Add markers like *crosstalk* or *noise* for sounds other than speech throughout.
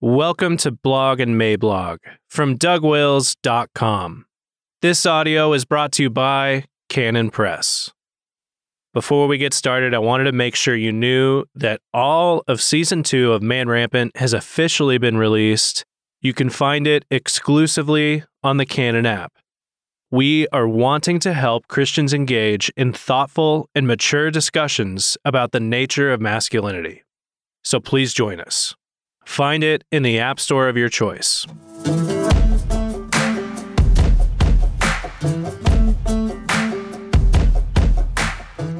Welcome to Blog and Mayblog from DougWills.com. This audio is brought to you by Canon Press. Before we get started, I wanted to make sure you knew that all of season two of Man Rampant has officially been released. You can find it exclusively on the Canon app. We are wanting to help Christians engage in thoughtful and mature discussions about the nature of masculinity. So please join us. Find it in the App Store of your choice.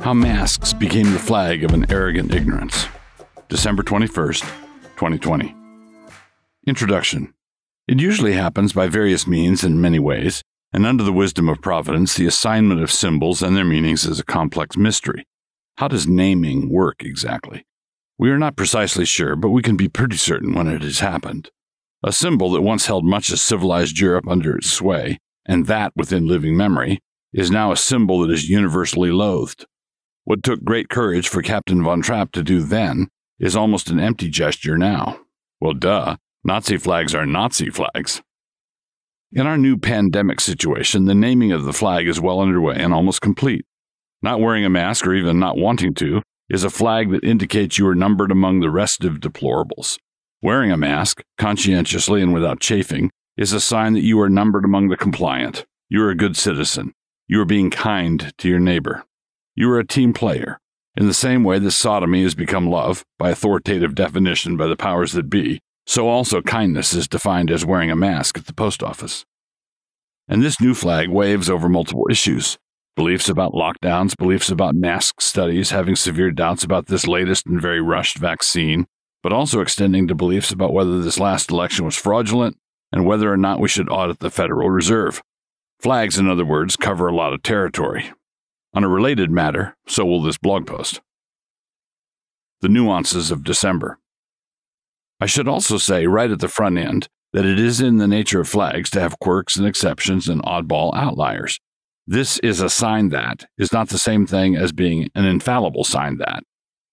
How masks became the flag of an arrogant ignorance. December 21st, 2020. Introduction. It usually happens by various means in many ways, and under the wisdom of providence, the assignment of symbols and their meanings is a complex mystery. How does naming work exactly? We are not precisely sure, but we can be pretty certain when it has happened. A symbol that once held much of civilized Europe under its sway, and that within living memory, is now a symbol that is universally loathed. What took great courage for Captain Von Trapp to do then is almost an empty gesture now. Well, duh, Nazi flags are Nazi flags. In our new pandemic situation, the naming of the flag is well underway and almost complete. Not wearing a mask or even not wanting to is a flag that indicates you are numbered among the restive deplorables. Wearing a mask, conscientiously and without chafing, is a sign that you are numbered among the compliant. You are a good citizen. You are being kind to your neighbor. You are a team player. In the same way that sodomy has become love, by authoritative definition by the powers that be, so also kindness is defined as wearing a mask at the post office. And this new flag waves over multiple issues beliefs about lockdowns, beliefs about mask studies, having severe doubts about this latest and very rushed vaccine, but also extending to beliefs about whether this last election was fraudulent and whether or not we should audit the Federal Reserve. Flags, in other words, cover a lot of territory. On a related matter, so will this blog post. The nuances of December. I should also say right at the front end that it is in the nature of flags to have quirks and exceptions and oddball outliers. This is a sign that is not the same thing as being an infallible sign that.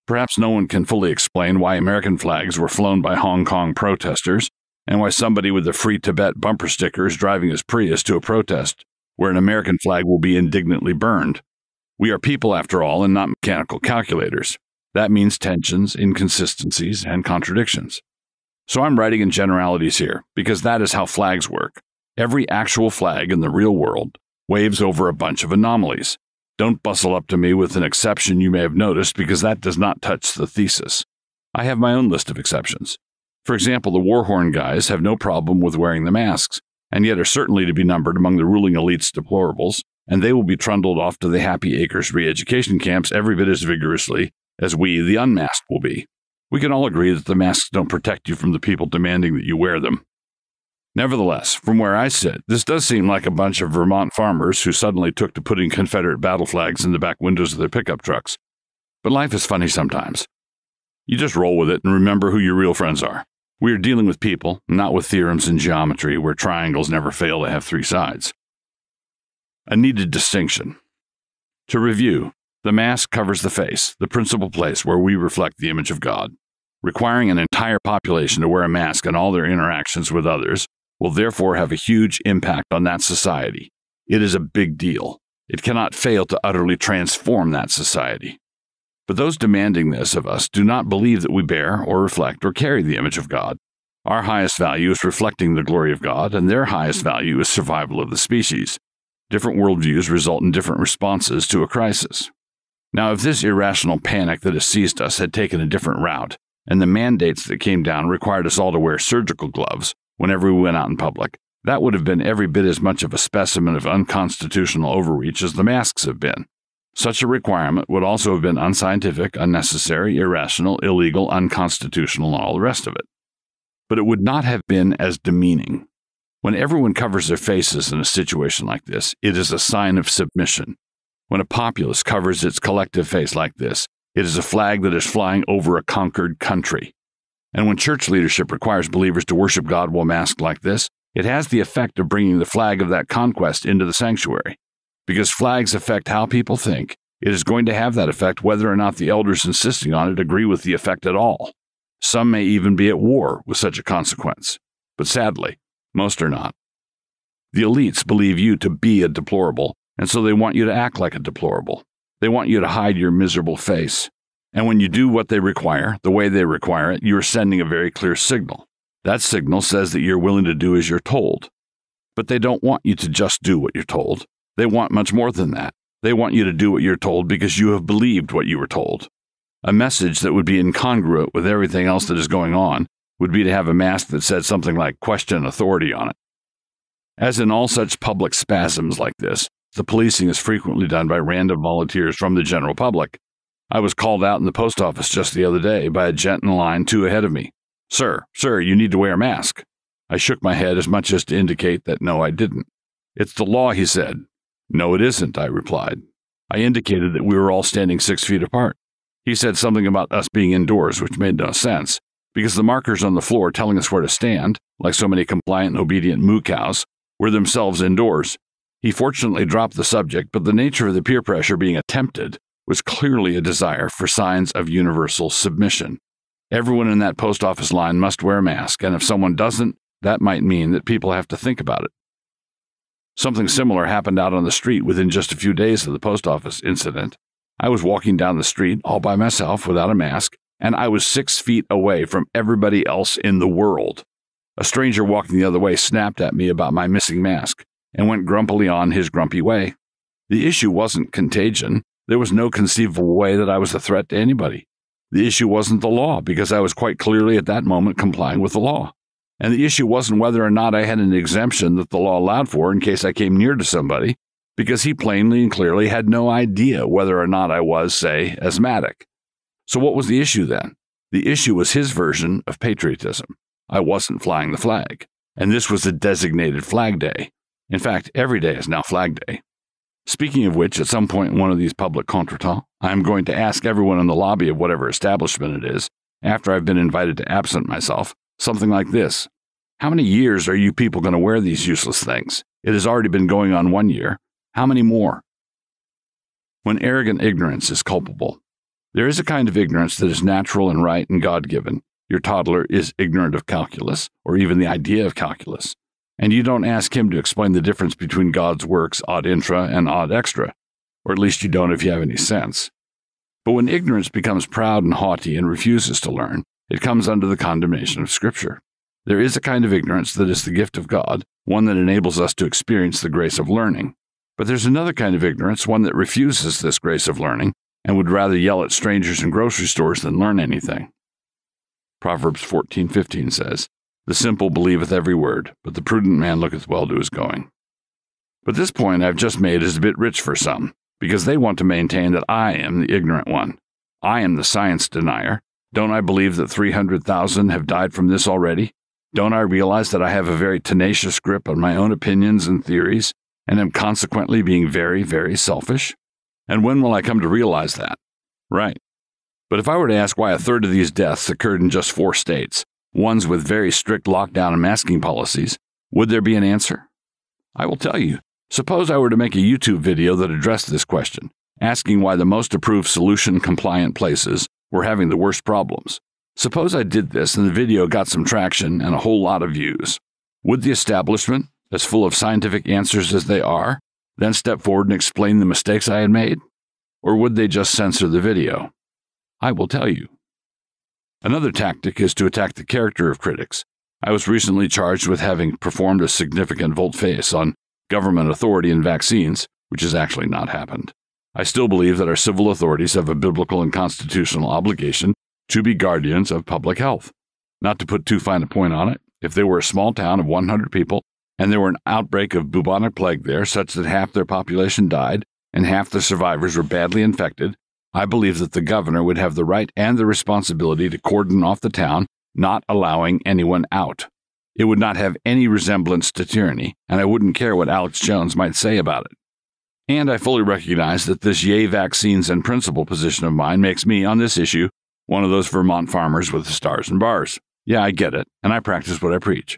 Perhaps no one can fully explain why American flags were flown by Hong Kong protesters and why somebody with a Free Tibet bumper sticker is driving his Prius to a protest where an American flag will be indignantly burned. We are people, after all, and not mechanical calculators. That means tensions, inconsistencies, and contradictions. So I'm writing in generalities here because that is how flags work. Every actual flag in the real world waves over a bunch of anomalies. Don't bustle up to me with an exception you may have noticed because that does not touch the thesis. I have my own list of exceptions. For example, the Warhorn guys have no problem with wearing the masks, and yet are certainly to be numbered among the ruling elite's deplorables, and they will be trundled off to the Happy Acres re education camps every bit as vigorously as we, the unmasked, will be. We can all agree that the masks don't protect you from the people demanding that you wear them. Nevertheless, from where I sit, this does seem like a bunch of Vermont farmers who suddenly took to putting Confederate battle flags in the back windows of their pickup trucks. But life is funny sometimes. You just roll with it and remember who your real friends are. We are dealing with people, not with theorems in geometry where triangles never fail to have three sides. A needed distinction. To review, the mask covers the face, the principal place where we reflect the image of God. Requiring an entire population to wear a mask in all their interactions with others will therefore have a huge impact on that society. It is a big deal. It cannot fail to utterly transform that society. But those demanding this of us do not believe that we bear, or reflect, or carry the image of God. Our highest value is reflecting the glory of God, and their highest value is survival of the species. Different worldviews result in different responses to a crisis. Now, if this irrational panic that has seized us had taken a different route, and the mandates that came down required us all to wear surgical gloves, whenever we went out in public. That would have been every bit as much of a specimen of unconstitutional overreach as the masks have been. Such a requirement would also have been unscientific, unnecessary, irrational, illegal, unconstitutional, and all the rest of it. But it would not have been as demeaning. When everyone covers their faces in a situation like this, it is a sign of submission. When a populace covers its collective face like this, it is a flag that is flying over a conquered country. And when church leadership requires believers to worship God while masked like this, it has the effect of bringing the flag of that conquest into the sanctuary. Because flags affect how people think, it is going to have that effect whether or not the elders insisting on it agree with the effect at all. Some may even be at war with such a consequence. But sadly, most are not. The elites believe you to be a deplorable, and so they want you to act like a deplorable. They want you to hide your miserable face. And when you do what they require, the way they require it, you're sending a very clear signal. That signal says that you're willing to do as you're told. But they don't want you to just do what you're told. They want much more than that. They want you to do what you're told because you have believed what you were told. A message that would be incongruent with everything else that is going on would be to have a mask that said something like question authority on it. As in all such public spasms like this, the policing is frequently done by random volunteers from the general public I was called out in the post office just the other day by a gent in line two ahead of me. Sir, sir, you need to wear a mask. I shook my head as much as to indicate that no, I didn't. It's the law, he said. No, it isn't, I replied. I indicated that we were all standing six feet apart. He said something about us being indoors, which made no sense, because the markers on the floor telling us where to stand, like so many compliant and obedient moo cows, were themselves indoors. He fortunately dropped the subject, but the nature of the peer pressure being attempted was clearly a desire for signs of universal submission. Everyone in that post office line must wear a mask, and if someone doesn't, that might mean that people have to think about it. Something similar happened out on the street within just a few days of the post office incident. I was walking down the street all by myself without a mask, and I was six feet away from everybody else in the world. A stranger walking the other way snapped at me about my missing mask and went grumpily on his grumpy way. The issue wasn't contagion, there was no conceivable way that I was a threat to anybody. The issue wasn't the law, because I was quite clearly at that moment complying with the law. And the issue wasn't whether or not I had an exemption that the law allowed for in case I came near to somebody, because he plainly and clearly had no idea whether or not I was, say, asthmatic. So what was the issue then? The issue was his version of patriotism. I wasn't flying the flag. And this was a designated flag day. In fact, every day is now flag day. Speaking of which, at some point in one of these public contretemps, I am going to ask everyone in the lobby of whatever establishment it is, after I've been invited to absent myself, something like this How many years are you people going to wear these useless things? It has already been going on one year. How many more? When arrogant ignorance is culpable, there is a kind of ignorance that is natural and right and God given. Your toddler is ignorant of calculus, or even the idea of calculus and you don't ask him to explain the difference between God's works ad intra and ad extra, or at least you don't if you have any sense. But when ignorance becomes proud and haughty and refuses to learn, it comes under the condemnation of Scripture. There is a kind of ignorance that is the gift of God, one that enables us to experience the grace of learning. But there's another kind of ignorance, one that refuses this grace of learning and would rather yell at strangers in grocery stores than learn anything. Proverbs 14:15 says, the simple believeth every word, but the prudent man looketh well to his going. But this point I've just made is a bit rich for some, because they want to maintain that I am the ignorant one. I am the science denier. Don't I believe that 300,000 have died from this already? Don't I realize that I have a very tenacious grip on my own opinions and theories, and am consequently being very, very selfish? And when will I come to realize that? Right. But if I were to ask why a third of these deaths occurred in just four states, ones with very strict lockdown and masking policies, would there be an answer? I will tell you. Suppose I were to make a YouTube video that addressed this question, asking why the most approved solution compliant places were having the worst problems. Suppose I did this and the video got some traction and a whole lot of views. Would the establishment, as full of scientific answers as they are, then step forward and explain the mistakes I had made? Or would they just censor the video? I will tell you, Another tactic is to attack the character of critics. I was recently charged with having performed a significant volte face on government authority and vaccines, which has actually not happened. I still believe that our civil authorities have a biblical and constitutional obligation to be guardians of public health. Not to put too fine a point on it, if there were a small town of 100 people and there were an outbreak of bubonic plague there such that half their population died and half the survivors were badly infected, I believe that the governor would have the right and the responsibility to cordon off the town, not allowing anyone out. It would not have any resemblance to tyranny, and I wouldn't care what Alex Jones might say about it. And I fully recognize that this yay vaccines and principle position of mine makes me, on this issue, one of those Vermont farmers with the stars and bars. Yeah, I get it, and I practice what I preach.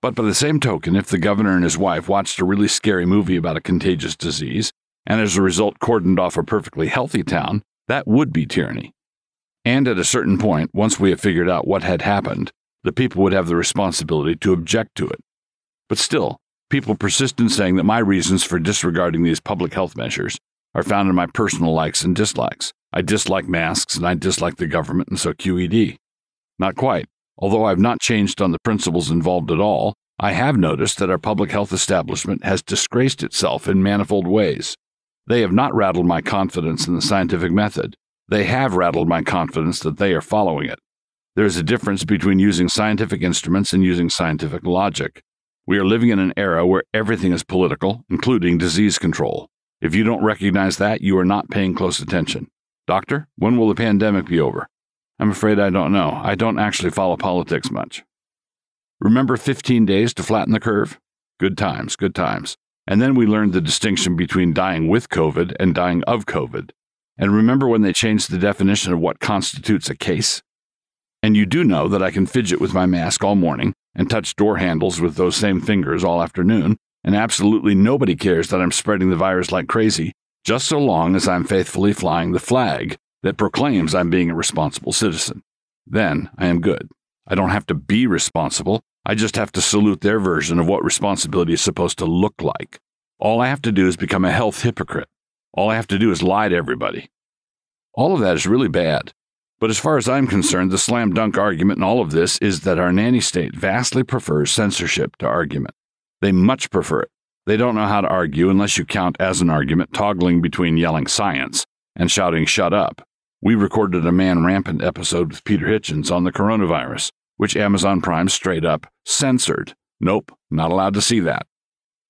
But by the same token, if the governor and his wife watched a really scary movie about a contagious disease, and as a result cordoned off a perfectly healthy town, that would be tyranny. And at a certain point, once we have figured out what had happened, the people would have the responsibility to object to it. But still, people persist in saying that my reasons for disregarding these public health measures are found in my personal likes and dislikes. I dislike masks and I dislike the government, and so QED. Not quite. Although I've not changed on the principles involved at all, I have noticed that our public health establishment has disgraced itself in manifold ways. They have not rattled my confidence in the scientific method. They have rattled my confidence that they are following it. There is a difference between using scientific instruments and using scientific logic. We are living in an era where everything is political, including disease control. If you don't recognize that, you are not paying close attention. Doctor, when will the pandemic be over? I'm afraid I don't know. I don't actually follow politics much. Remember 15 days to flatten the curve? Good times, good times. And then we learned the distinction between dying with COVID and dying of COVID. And remember when they changed the definition of what constitutes a case? And you do know that I can fidget with my mask all morning and touch door handles with those same fingers all afternoon, and absolutely nobody cares that I'm spreading the virus like crazy, just so long as I'm faithfully flying the flag that proclaims I'm being a responsible citizen. Then I am good. I don't have to be responsible. I just have to salute their version of what responsibility is supposed to look like. All I have to do is become a health hypocrite. All I have to do is lie to everybody. All of that is really bad. But as far as I'm concerned, the slam dunk argument in all of this is that our nanny state vastly prefers censorship to argument. They much prefer it. They don't know how to argue unless you count as an argument toggling between yelling science and shouting shut up. We recorded a man rampant episode with Peter Hitchens on the coronavirus which Amazon Prime straight up censored. Nope, not allowed to see that.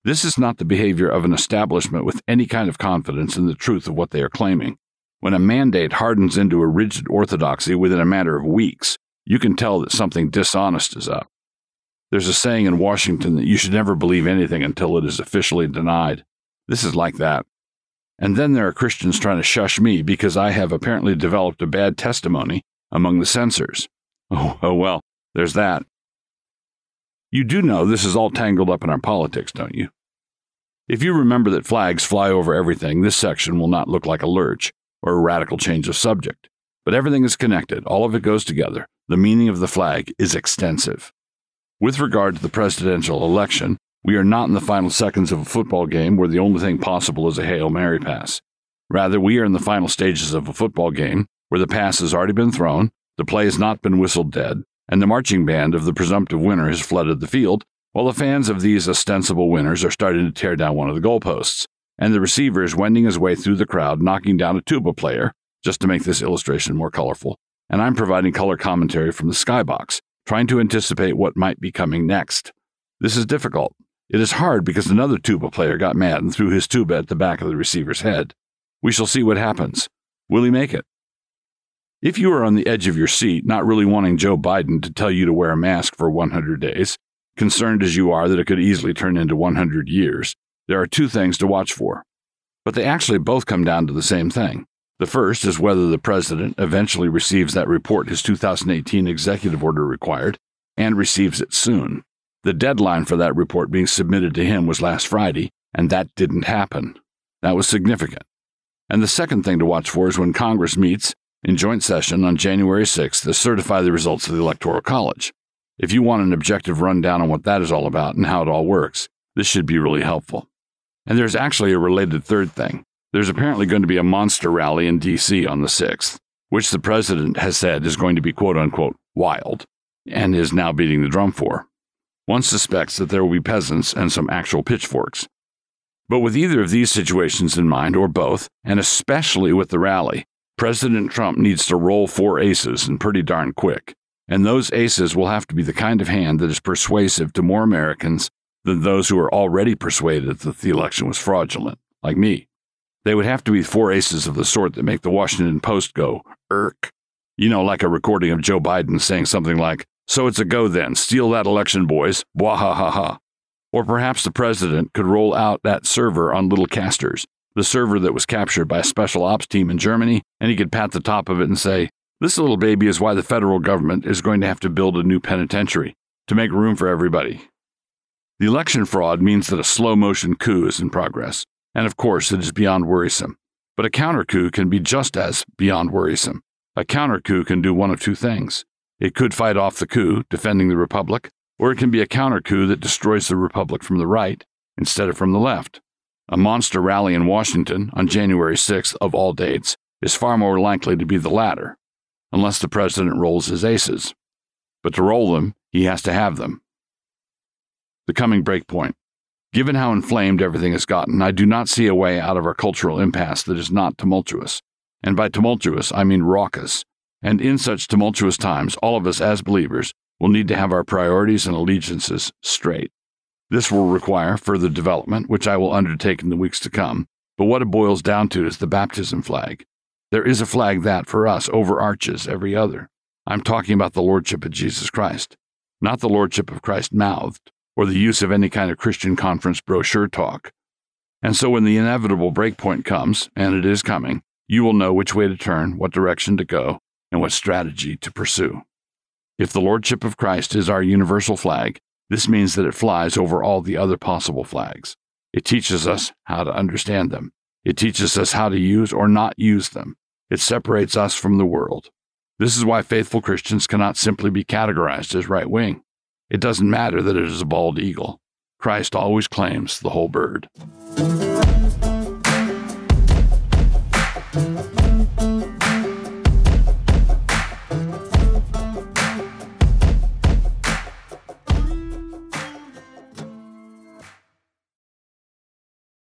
This is not the behavior of an establishment with any kind of confidence in the truth of what they are claiming. When a mandate hardens into a rigid orthodoxy within a matter of weeks, you can tell that something dishonest is up. There's a saying in Washington that you should never believe anything until it is officially denied. This is like that. And then there are Christians trying to shush me because I have apparently developed a bad testimony among the censors. Oh, *laughs* oh well, there's that. You do know this is all tangled up in our politics, don't you? If you remember that flags fly over everything, this section will not look like a lurch or a radical change of subject. But everything is connected, all of it goes together. The meaning of the flag is extensive. With regard to the presidential election, we are not in the final seconds of a football game where the only thing possible is a Hail Mary pass. Rather, we are in the final stages of a football game where the pass has already been thrown, the play has not been whistled dead, and the marching band of the presumptive winner has flooded the field, while the fans of these ostensible winners are starting to tear down one of the goalposts, and the receiver is wending his way through the crowd, knocking down a tuba player, just to make this illustration more colorful. And I'm providing color commentary from the skybox, trying to anticipate what might be coming next. This is difficult. It is hard because another tuba player got mad and threw his tuba at the back of the receiver's head. We shall see what happens. Will he make it? If you are on the edge of your seat, not really wanting Joe Biden to tell you to wear a mask for 100 days, concerned as you are that it could easily turn into 100 years, there are two things to watch for. But they actually both come down to the same thing. The first is whether the president eventually receives that report his 2018 executive order required and receives it soon. The deadline for that report being submitted to him was last Friday, and that didn't happen. That was significant. And the second thing to watch for is when Congress meets in joint session on January 6th to certify the results of the Electoral College. If you want an objective rundown on what that is all about and how it all works, this should be really helpful. And there's actually a related third thing. There's apparently going to be a monster rally in D.C. on the 6th, which the president has said is going to be quote unquote wild and is now beating the drum for. One suspects that there will be peasants and some actual pitchforks. But with either of these situations in mind, or both, and especially with the rally, President Trump needs to roll four aces and pretty darn quick. And those aces will have to be the kind of hand that is persuasive to more Americans than those who are already persuaded that the election was fraudulent, like me. They would have to be four aces of the sort that make the Washington Post go, irk. You know, like a recording of Joe Biden saying something like, So it's a go then, steal that election, boys, wah ha ha ha. Or perhaps the president could roll out that server on little casters the server that was captured by a special ops team in Germany, and he could pat the top of it and say, This little baby is why the federal government is going to have to build a new penitentiary to make room for everybody. The election fraud means that a slow motion coup is in progress, and of course it is beyond worrisome. But a counter coup can be just as beyond worrisome. A counter coup can do one of two things it could fight off the coup, defending the republic, or it can be a counter coup that destroys the republic from the right instead of from the left. A monster rally in Washington on January 6th of all dates is far more likely to be the latter, unless the president rolls his aces. But to roll them, he has to have them. The coming breakpoint. Given how inflamed everything has gotten, I do not see a way out of our cultural impasse that is not tumultuous. And by tumultuous, I mean raucous. And in such tumultuous times, all of us as believers will need to have our priorities and allegiances straight. This will require further development, which I will undertake in the weeks to come. But what it boils down to is the baptism flag. There is a flag that, for us, overarches every other. I'm talking about the Lordship of Jesus Christ, not the Lordship of Christ mouthed, or the use of any kind of Christian conference brochure talk. And so when the inevitable breakpoint comes, and it is coming, you will know which way to turn, what direction to go, and what strategy to pursue. If the Lordship of Christ is our universal flag, this means that it flies over all the other possible flags. It teaches us how to understand them. It teaches us how to use or not use them. It separates us from the world. This is why faithful Christians cannot simply be categorized as right wing. It doesn't matter that it is a bald eagle. Christ always claims the whole bird.